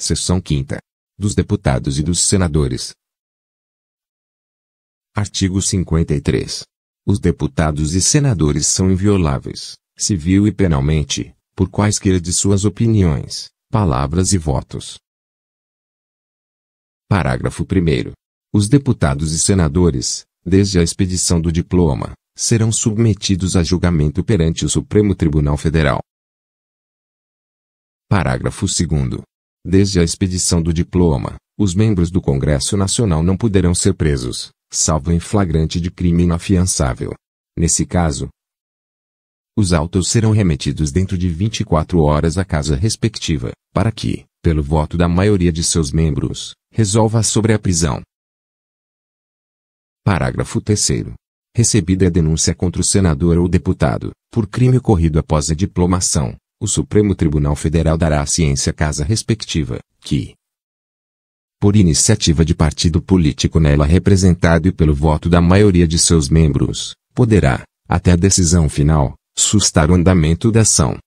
Seção 5 dos deputados e dos senadores. Artigo 53. Os deputados e senadores são invioláveis, civil e penalmente, por quaisquer de suas opiniões, palavras e votos. Parágrafo 1. Os deputados e senadores, desde a expedição do diploma, serão submetidos a julgamento perante o Supremo Tribunal Federal. Parágrafo 2. Desde a expedição do diploma, os membros do Congresso Nacional não poderão ser presos, salvo em flagrante de crime inafiançável. Nesse caso, os autos serão remetidos dentro de 24 horas à casa respectiva, para que, pelo voto da maioria de seus membros, resolva sobre a prisão. Parágrafo 3 recebida a denúncia contra o senador ou deputado, por crime ocorrido após a diplomação, o Supremo Tribunal Federal dará à ciência casa respectiva, que, por iniciativa de partido político nela representado e pelo voto da maioria de seus membros, poderá, até a decisão final, sustar o andamento da ação.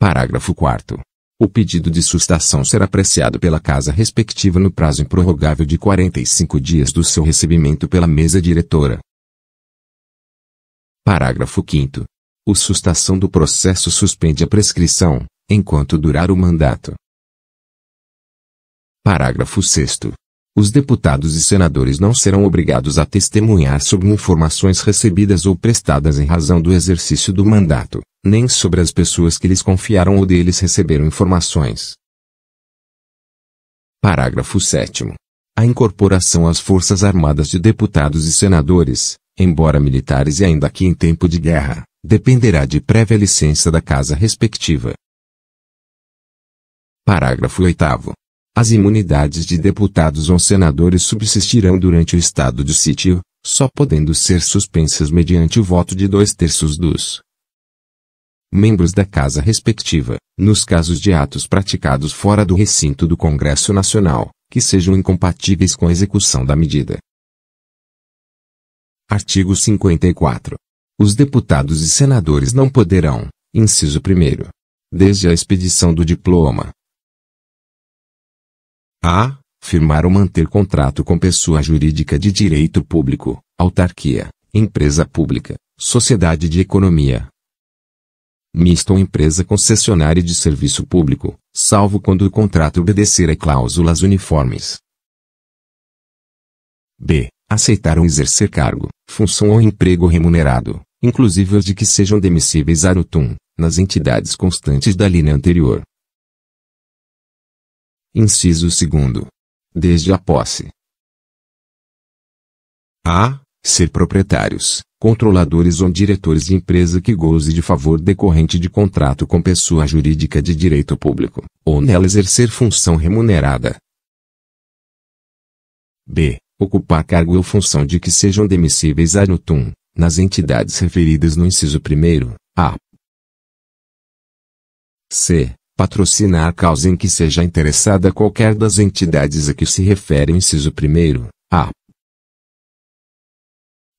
Parágrafo 4. O pedido de sustação será apreciado pela casa respectiva no prazo improrrogável de 45 dias do seu recebimento pela mesa diretora. Parágrafo 5 o sustação do processo suspende a prescrição, enquanto durar o mandato. Parágrafo 6. Os deputados e senadores não serão obrigados a testemunhar sobre informações recebidas ou prestadas em razão do exercício do mandato, nem sobre as pessoas que lhes confiaram ou deles receberam informações. Parágrafo 7. A incorporação às Forças Armadas de deputados e senadores, embora militares e ainda que em tempo de guerra, dependerá de prévia licença da casa respectiva. Parágrafo 8. As imunidades de deputados ou senadores subsistirão durante o estado de sítio, só podendo ser suspensas mediante o voto de dois terços dos membros da casa respectiva, nos casos de atos praticados fora do recinto do Congresso Nacional, que sejam incompatíveis com a execução da medida. Artigo 54. Os deputados e senadores não poderão, inciso 1, desde a expedição do diploma, a. Firmar ou manter contrato com pessoa jurídica de direito público, autarquia, empresa pública, sociedade de economia mista ou empresa concessionária de serviço público, salvo quando o contrato obedecer a cláusulas uniformes. B aceitaram exercer cargo, função ou emprego remunerado, inclusive os de que sejam demissíveis a Rutum, nas entidades constantes da linha anterior. Inciso 2. Desde a posse. A. Ser proprietários, controladores ou diretores de empresa que goze de favor decorrente de contrato com pessoa jurídica de direito público, ou nela exercer função remunerada. B ocupar cargo ou função de que sejam demissíveis a nutum, nas entidades referidas no inciso 1, a. c. Patrocinar causa em que seja interessada qualquer das entidades a que se refere o inciso 1, a.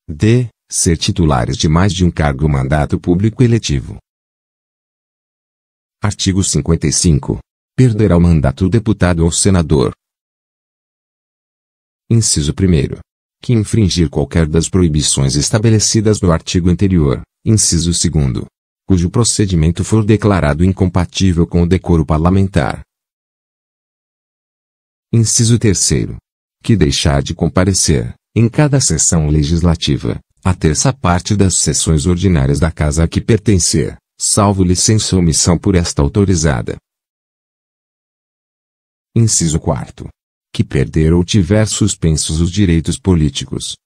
d. Ser titulares de mais de um cargo ou mandato público eletivo. Artigo 55. Perderá o mandato o deputado ou senador, Inciso 1. Que infringir qualquer das proibições estabelecidas no artigo anterior. Inciso 2. Cujo procedimento for declarado incompatível com o decoro parlamentar. Inciso 3. Que deixar de comparecer, em cada sessão legislativa, a terça parte das sessões ordinárias da Casa a que pertencer, salvo licença ou omissão por esta autorizada. Inciso 4 que perder ou tiver suspensos os direitos políticos.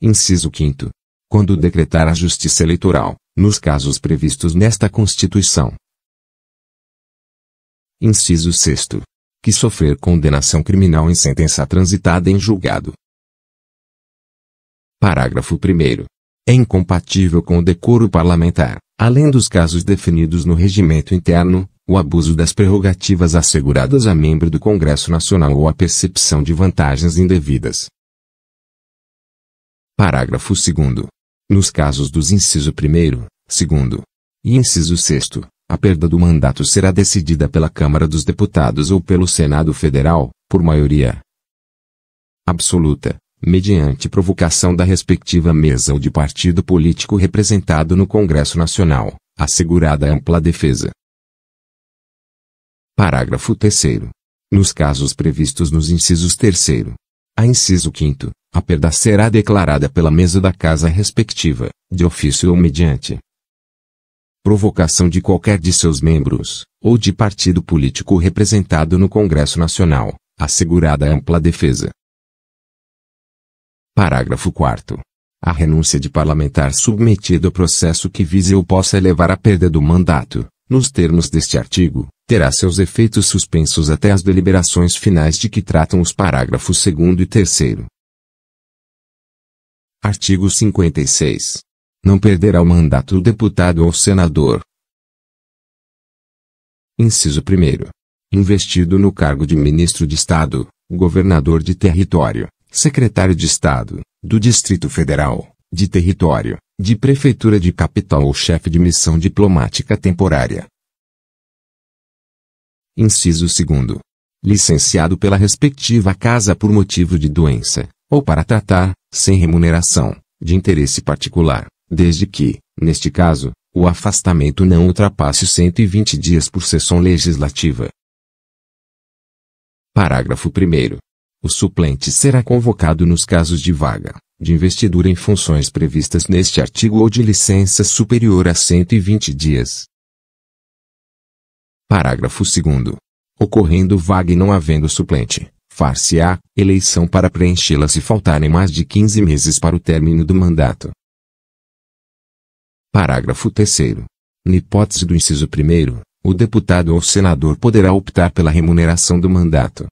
Inciso 5. Quando decretar a justiça eleitoral, nos casos previstos nesta Constituição. Inciso 6. Que sofrer condenação criminal em sentença transitada em julgado. Parágrafo 1. É incompatível com o decoro parlamentar, além dos casos definidos no regimento interno, o abuso das prerrogativas asseguradas a membro do Congresso Nacional ou a percepção de vantagens indevidas. Parágrafo 2. Nos casos dos inciso 1, 2 e inciso 6, a perda do mandato será decidida pela Câmara dos Deputados ou pelo Senado Federal, por maioria absoluta, mediante provocação da respectiva mesa ou de partido político representado no Congresso Nacional, assegurada ampla defesa. Parágrafo 3 Nos casos previstos nos incisos 3 a inciso 5 a perda será declarada pela mesa da casa respectiva, de ofício ou mediante provocação de qualquer de seus membros, ou de partido político representado no Congresso Nacional, assegurada ampla defesa. Parágrafo 4 a renúncia de parlamentar submetido ao processo que vise ou possa levar à perda do mandato, nos termos deste artigo, terá seus efeitos suspensos até as deliberações finais de que tratam os parágrafos 2 e 3. Artigo 56. Não perderá o mandato o deputado ou senador. Inciso 1. Investido no cargo de ministro de Estado, governador de território, secretário de Estado, do Distrito Federal, de território, de prefeitura de capital ou chefe de missão diplomática temporária. Inciso 2. Licenciado pela respectiva casa por motivo de doença, ou para tratar, sem remuneração, de interesse particular, desde que, neste caso, o afastamento não ultrapasse 120 dias por sessão legislativa. Parágrafo 1. O suplente será convocado nos casos de vaga, de investidura em funções previstas neste artigo ou de licença superior a 120 dias. Parágrafo 2. Ocorrendo vaga e não havendo suplente, far-se-á eleição para preenchê-la se faltarem mais de 15 meses para o término do mandato. Parágrafo 3. Na hipótese do inciso 1, o deputado ou senador poderá optar pela remuneração do mandato.